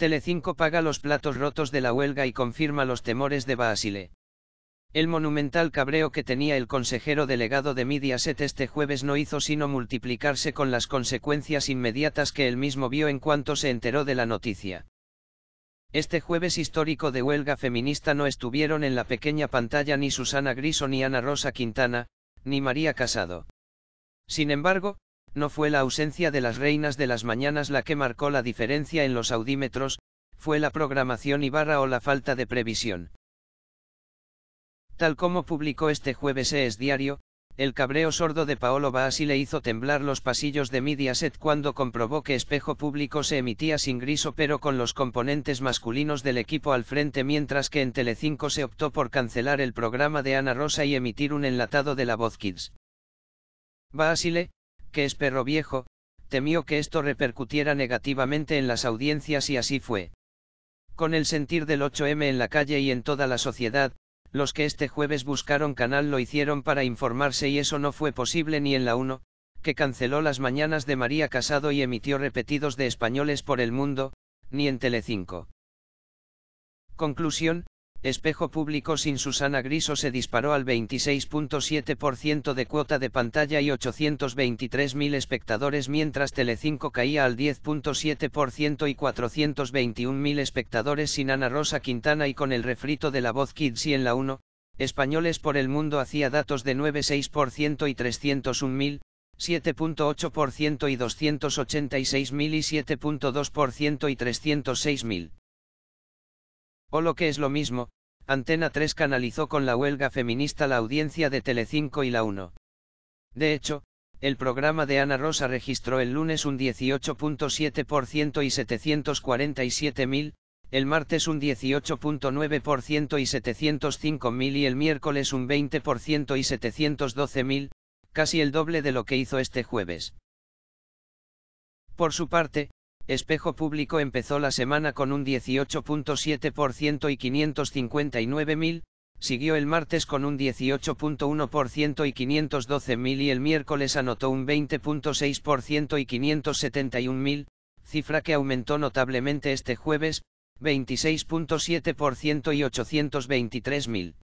Telecinco paga los platos rotos de la huelga y confirma los temores de Basile. El monumental cabreo que tenía el consejero delegado de Mediaset este jueves no hizo sino multiplicarse con las consecuencias inmediatas que él mismo vio en cuanto se enteró de la noticia. Este jueves histórico de huelga feminista no estuvieron en la pequeña pantalla ni Susana Griso ni Ana Rosa Quintana, ni María Casado. Sin embargo, no fue la ausencia de las reinas de las mañanas la que marcó la diferencia en los audímetros, fue la programación y o la falta de previsión. Tal como publicó este jueves ES Diario, el cabreo sordo de Paolo Basile hizo temblar los pasillos de Mediaset cuando comprobó que Espejo Público se emitía sin griso pero con los componentes masculinos del equipo al frente mientras que en Telecinco se optó por cancelar el programa de Ana Rosa y emitir un enlatado de La Voz Kids. Basile, que es perro viejo, temió que esto repercutiera negativamente en las audiencias y así fue. Con el sentir del 8M en la calle y en toda la sociedad, los que este jueves buscaron canal lo hicieron para informarse y eso no fue posible ni en la 1, que canceló las mañanas de María Casado y emitió repetidos de españoles por el mundo, ni en Telecinco. Conclusión, Espejo Público sin Susana Griso se disparó al 26.7% de cuota de pantalla y 823.000 espectadores mientras Telecinco caía al 10.7% y 421.000 espectadores sin Ana Rosa Quintana y con el refrito de La Voz Kids y en la 1, Españoles por el Mundo hacía datos de 9.6% y 301.000, 7.8% y 286.000 y 7.2% y 306.000. O lo que es lo mismo, Antena 3 canalizó con la huelga feminista la audiencia de Telecinco y la 1. De hecho, el programa de Ana Rosa registró el lunes un 18.7% y 747.000, el martes un 18.9% y 705.000 y el miércoles un 20% y 712.000, casi el doble de lo que hizo este jueves. Por su parte, Espejo Público empezó la semana con un 18.7% y 559.000, siguió el martes con un 18.1% y 512.000 y el miércoles anotó un 20.6% y 571.000, cifra que aumentó notablemente este jueves, 26.7% y 823.000.